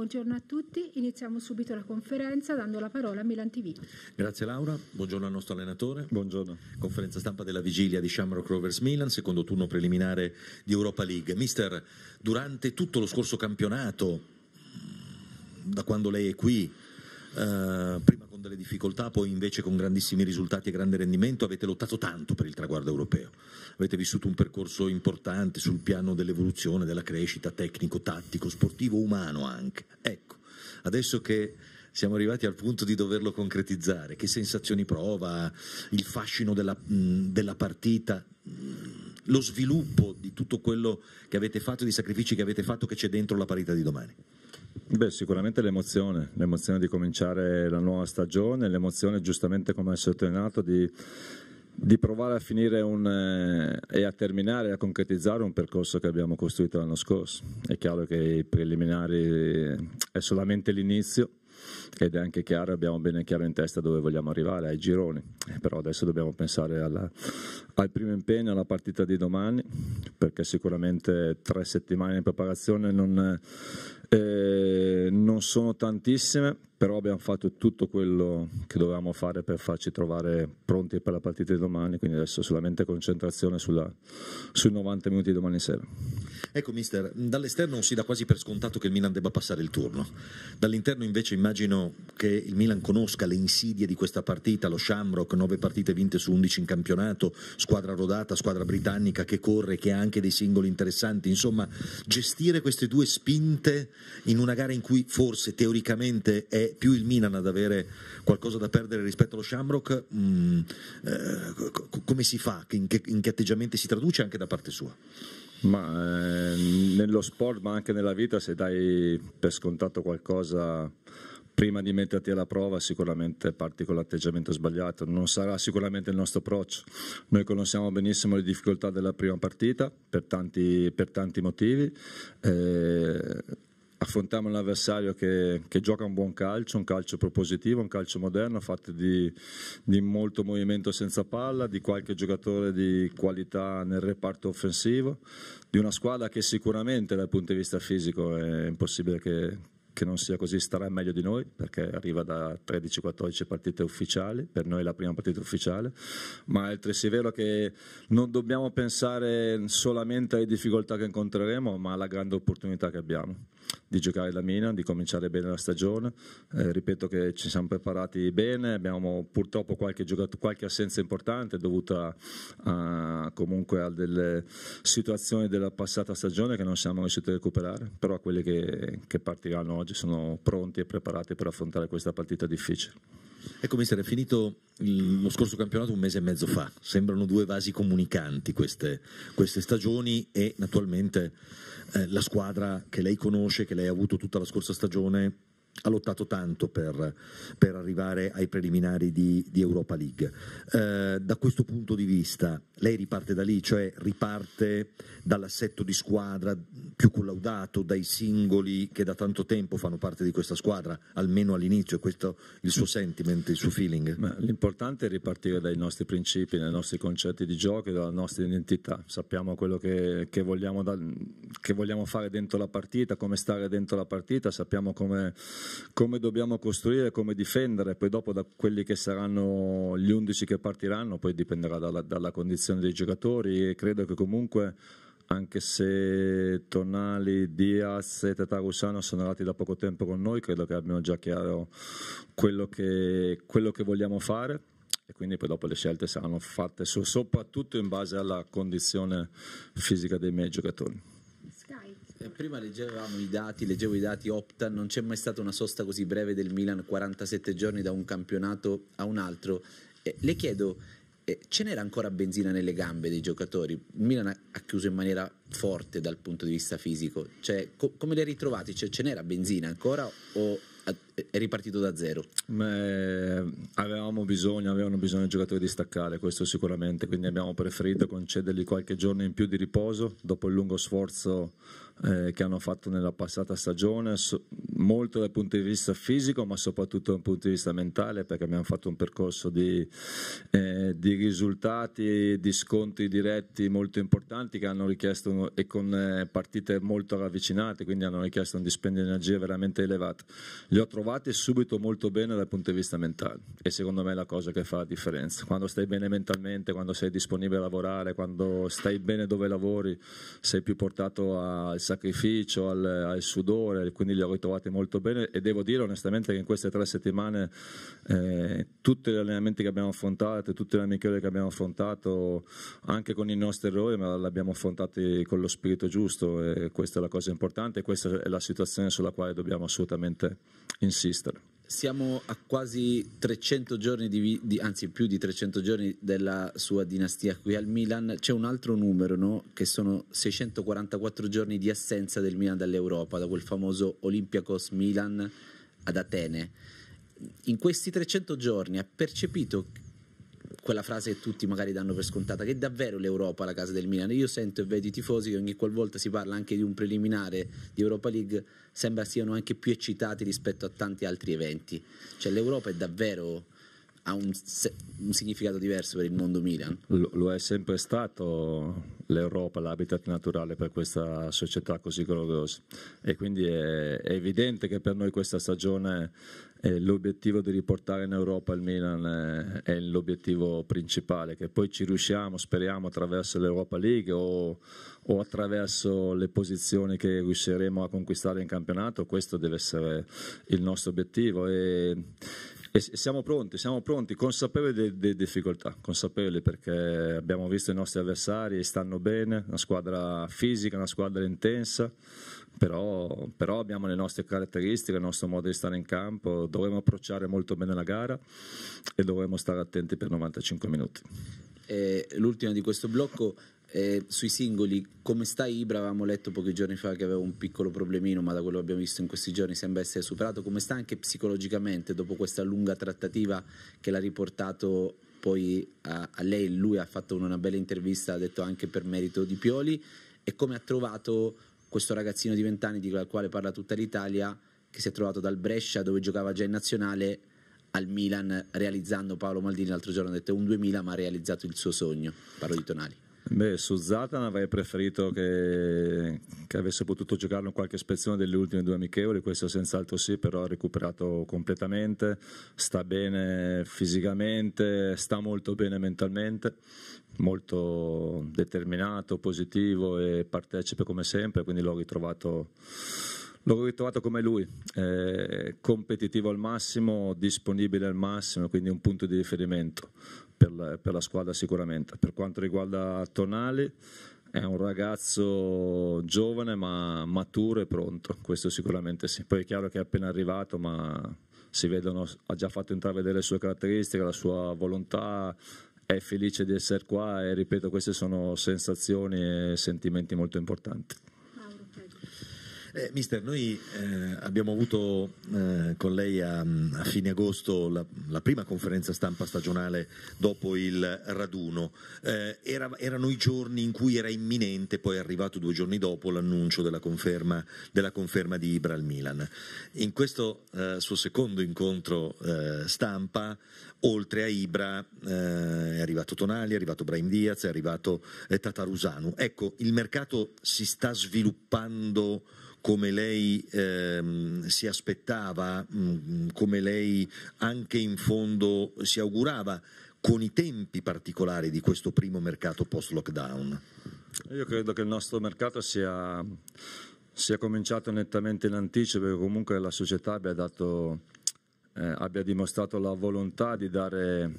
Buongiorno a tutti, iniziamo subito la conferenza dando la parola a Milan TV. Grazie Laura, buongiorno al nostro allenatore. Buongiorno. Conferenza stampa della vigilia di Shamrock Rovers Milan, secondo turno preliminare di Europa League. Mister, durante tutto lo scorso campionato, da quando lei è qui, eh, prima con delle difficoltà, poi invece con grandissimi risultati e grande rendimento avete lottato tanto per il traguardo europeo. Avete vissuto un percorso importante sul piano dell'evoluzione, della crescita tecnico, tattico, sportivo, umano anche. Ecco, adesso che siamo arrivati al punto di doverlo concretizzare, che sensazioni prova, il fascino della, della partita, lo sviluppo di tutto quello che avete fatto, di sacrifici che avete fatto che c'è dentro la parità di domani? Beh, sicuramente l'emozione, l'emozione di cominciare la nuova stagione, l'emozione giustamente come ha sottolineato di di provare a finire un, eh, e a terminare e a concretizzare un percorso che abbiamo costruito l'anno scorso. È chiaro che i preliminari eh, è solamente l'inizio ed è anche chiaro, abbiamo bene chiaro in testa dove vogliamo arrivare, ai gironi, però adesso dobbiamo pensare alla, al primo impegno alla partita di domani, perché sicuramente tre settimane di preparazione non, eh, non, sono tantissime, però abbiamo fatto tutto quello che dovevamo fare per farci trovare pronti per la partita di domani, quindi adesso solamente concentrazione sulla, sui 90 minuti di domani sera. Ecco mister, dall'esterno si dà quasi per scontato che il Milan debba passare il turno, dall'interno invece immagino che il Milan conosca le insidie di questa partita, lo Shamrock, nove partite vinte su 11 in campionato, squadra rodata, squadra britannica che corre, che ha anche dei singoli interessanti, insomma gestire queste due spinte in una gara in cui forse teoricamente è più il Milan ad avere qualcosa da perdere rispetto allo Shamrock, mh, mm, eh, co- come si fa? In che, in che atteggiamenti si traduce anche da parte sua? Ma eh, nello sport, ma anche nella vita, se dai per scontato qualcosa prima di metterti alla prova sicuramente parti con l'atteggiamento sbagliato, non sarà sicuramente il nostro approccio. Noi conosciamo benissimo le difficoltà della prima partita per tanti, per tanti motivi. Eh, affrontiamo un avversario che, che, gioca un buon calcio, un calcio propositivo, un calcio moderno, fatto di, di, molto movimento senza palla, di qualche giocatore di qualità nel reparto offensivo, di una squadra che sicuramente dal punto di vista fisico è impossibile che, che non sia così starà meglio di noi perché arriva da 13-14 partite ufficiali, per noi è la prima partita ufficiale, ma è altresì vero che non dobbiamo pensare solamente alle difficoltà che incontreremo, ma alla grande opportunità che abbiamo di giocare la Milan, di cominciare bene la stagione. Eh, ripeto che ci siamo preparati bene, abbiamo purtroppo qualche, giocato, qualche assenza importante dovuta a, comunque a delle situazioni della passata stagione che non siamo riusciti a recuperare, però quelli che, che partiranno oggi sono pronti e preparati per affrontare questa partita difficile. Ecco, mister, è finito il, lo scorso campionato un mese e mezzo fa. Sembrano due vasi comunicanti queste, queste stagioni e naturalmente eh, la squadra che lei conosce, che lei ha avuto tutta la scorsa stagione, ha lottato tanto per, per arrivare ai preliminari di, di Europa League. Eh, da questo punto di vista, lei riparte da lì, cioè riparte dall'assetto di squadra più collaudato, dai singoli che da tanto tempo fanno parte di questa squadra, almeno all'inizio, è questo il suo mm. sentiment, il suo feeling? Ma l'importante è ripartire dai nostri principi, dai nostri concetti di gioco e dalla nostra identità. Sappiamo quello che, che, vogliamo da, che vogliamo fare dentro la partita, come stare dentro la partita, sappiamo come come dobbiamo costruire, come difendere, poi dopo da quelli che saranno gli 11 che partiranno, poi dipenderà dalla, dalla condizione dei giocatori e credo che comunque anche se Tonali, Diaz e Tatarusano sono arrivati da poco tempo con noi, credo che abbiano già chiaro quello che, quello che vogliamo fare e quindi poi dopo le scelte saranno fatte soprattutto in base alla condizione fisica dei miei giocatori. Eh, prima leggevamo i dati, leggevo i dati Opta, non c'è mai stata una sosta così breve del Milan, 47 giorni da un campionato a un altro. Eh, le chiedo, eh, ce n'era ancora benzina nelle gambe dei giocatori? Il Milan ha, chiuso in maniera forte dal punto di vista fisico, cioè, co- come li hai ritrovati? Cioè, ce n'era benzina ancora o eh, è ripartito da zero? Beh, avevamo bisogno, avevano bisogno i giocatori di staccare, questo sicuramente, quindi abbiamo preferito concedergli qualche giorno in più di riposo dopo il lungo sforzo eh, che hanno fatto nella passata stagione, so, molto dal punto di vista fisico ma soprattutto dal punto di vista mentale perché abbiamo fatto un percorso di, eh, di risultati, di scontri diretti molto importanti che hanno richiesto e con eh, partite molto ravvicinate, quindi hanno richiesto un dispendio di energie veramente elevato. Li ho trovati subito molto bene dal punto di vista mentale e secondo me è la cosa che fa la differenza. Quando stai bene mentalmente, quando sei disponibile a lavorare, quando stai bene dove lavori, sei più portato al sacrificio, al, al sudore, quindi li ho ritrovati molto bene e devo dire onestamente che in queste tre settimane eh, tutti gli allenamenti che abbiamo affrontato, tutte le amichevoli che abbiamo affrontato, anche con i nostri errori, ma li abbiamo affrontati con lo spirito giusto e questa è la cosa importante e questa è la situazione sulla quale dobbiamo assolutamente insistere siamo a quasi 300 giorni, di, di, anzi più di 300 giorni della sua dinastia qui al Milan. C'è un altro numero, no? che sono 644 giorni di assenza del Milan dall'Europa, da quel famoso Olympiakos Milan ad Atene. In questi 300 giorni ha percepito quella frase che tutti magari danno per scontata, che è davvero l'Europa la casa del Milan. Io sento e vedo i tifosi che ogni qualvolta si parla anche di un preliminare di Europa League sembra siano anche più eccitati rispetto a tanti altri eventi. Cioè l'Europa è davvero ha un, se- un, significato diverso per il mondo Milan? Lo, lo, è sempre stato l'Europa, l'habitat naturale per questa società così gloriosa e quindi è, è evidente che per noi questa stagione eh, l'obiettivo di riportare in Europa il Milan è, eh, è l'obiettivo principale, che poi ci riusciamo, speriamo, attraverso l'Europa League o, o attraverso le posizioni che riusciremo a conquistare in campionato, questo deve essere il nostro obiettivo. E, e siamo pronti, siamo pronti, consapevoli delle de difficoltà, consapevoli perché abbiamo visto i nostri avversari e stanno bene, una squadra fisica, una squadra intensa, però, però, abbiamo le nostre caratteristiche, il nostro modo di stare in campo, dovremo approcciare molto bene la gara e dovremo stare attenti per 95 minuti. Eh, l'ultima di questo blocco eh, sui singoli, come sta Ibra? Avevamo letto pochi giorni fa che aveva un piccolo problemino, ma da quello che abbiamo visto in questi giorni sembra essere superato. Come sta anche psicologicamente dopo questa lunga trattativa che l'ha riportato poi a, a lei? Lui ha fatto una bella intervista, ha detto anche per merito di Pioli, e come ha trovato questo ragazzino di 20 anni, di quale parla tutta l'Italia, che si è trovato dal Brescia, dove giocava già in nazionale, al Milan realizzando Paolo Maldini l'altro giorno ha detto un 2000 ma ha realizzato il suo sogno parlo di Tonali Beh, su Zlatan avrei preferito che, che, avesse potuto giocarlo in qualche spezione delle ultime due amichevoli, questo senz'altro sì, però ha recuperato completamente, sta bene fisicamente, sta molto bene mentalmente, molto determinato, positivo e partecipe come sempre, quindi l'ho ritrovato l'ho ritrovato come lui, eh, competitivo al massimo, disponibile al massimo, quindi un punto di riferimento per la, per la squadra sicuramente. Per quanto riguarda Tonali, è un ragazzo giovane ma maturo e pronto, questo sicuramente sì. Poi è chiaro che è appena arrivato, ma si vedono, ha già fatto intravedere le sue caratteristiche, la sua volontà, è felice di essere qua e ripeto, queste sono sensazioni e sentimenti molto importanti. Eh, mister, noi eh, abbiamo avuto eh, con lei a, a fine agosto la, la, prima conferenza stampa stagionale dopo il raduno. Eh, era, erano i giorni in cui era imminente, poi è arrivato due giorni dopo l'annuncio della conferma, della conferma di Ibra al Milan. In questo eh, suo secondo incontro eh, stampa, oltre a Ibra, è arrivato Tonali, è arrivato Brahim Diaz, è arrivato Tatarusanu. Ecco, il mercato si sta sviluppando come lei ehm, si aspettava, mh, mm, mm, come lei anche in fondo si augurava, con i tempi particolari di questo primo mercato post-lockdown? Io credo che il nostro mercato sia, sia cominciato nettamente in anticipo, perché comunque la società abbia, dato, eh, abbia dimostrato la volontà di dare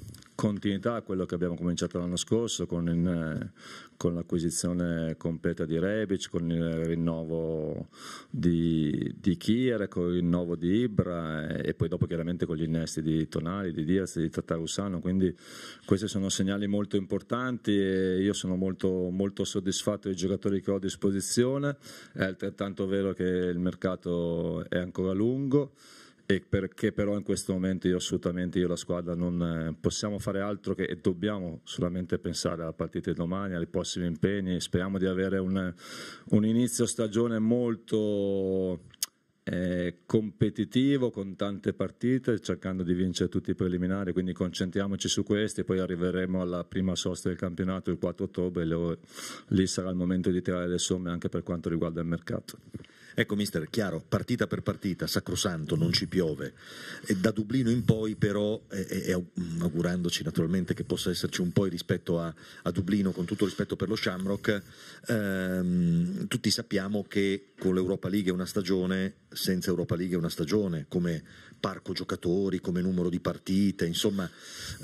continuità a quello che abbiamo cominciato l'anno scorso con, in, con l'acquisizione completa di Rebic, con il rinnovo di, di, Kier, con il rinnovo di Ibra e, eh, e, poi dopo chiaramente con gli innesti di Tonali, di Diaz, di Tattarusano, quindi questi sono segnali molto importanti e io sono molto, molto soddisfatto dei giocatori che ho a disposizione, è altrettanto vero che il mercato è ancora lungo e perché però in questo momento io assolutamente io e la squadra non eh, possiamo fare altro che e dobbiamo solamente pensare alla partita di domani, ai prossimi impegni, speriamo di avere un, un inizio stagione molto eh, competitivo con tante partite, cercando di vincere tutti i preliminari, quindi concentriamoci su questi, poi arriveremo alla prima sosta del campionato il 4 ottobre, lì sarà il momento di tirare le somme anche per quanto riguarda il mercato. Ecco, mister, chiaro, partita per partita, sacrosanto, non ci piove. E da Dublino in poi, però, e, e, mm, augurandoci naturalmente che possa esserci un po' rispetto a, a, Dublino, con tutto rispetto per lo Shamrock, ehm, tutti sappiamo che con l'Europa League è una stagione, senza Europa League è una stagione, come parco giocatori, come numero di partite, insomma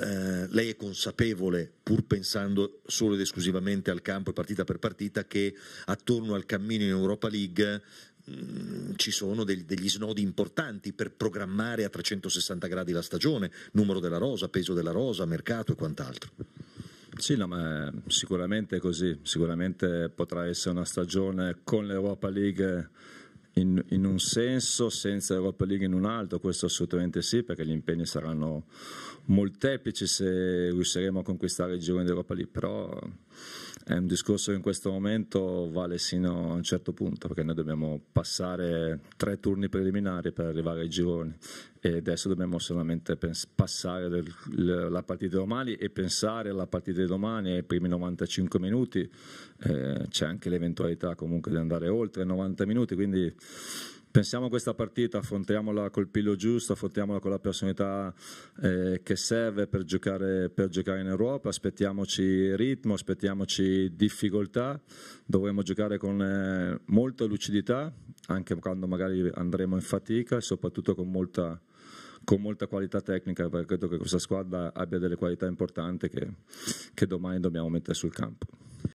eh, lei è consapevole, pur pensando solo ed esclusivamente al campo e partita per partita, che attorno al cammino in Europa League mh, mm, ci sono dei, degli snodi importanti per programmare a 360 gradi la stagione, numero della rosa, peso della rosa, mercato e quant'altro. Sì, no, ma sicuramente è così, sicuramente potrà essere una stagione con l'Europa League in, in, un senso, senza l'Europa League in un altro, questo assolutamente sì, perché gli impegni saranno molteplici se riusciremo a conquistare il giro dell'Europa League, però è un discorso che in questo momento vale sino a un certo punto, perché noi dobbiamo passare tre turni preliminari per arrivare ai gironi e adesso dobbiamo solamente pens- passare del, le, la partita di domani e pensare alla partita di domani ai primi 95 minuti, eh, c'è anche l'eventualità comunque di andare oltre 90 minuti, quindi pensiamo a questa partita, affrontiamola col pillo giusto, affrontiamola con la personalità eh, che serve per giocare, per giocare, in Europa, aspettiamoci ritmo, aspettiamoci difficoltà, dovremo giocare con eh, molta lucidità, anche quando magari andremo in fatica e soprattutto con molta con molta qualità tecnica, perché credo che questa squadra abbia delle qualità importanti che, che domani dobbiamo mettere sul campo.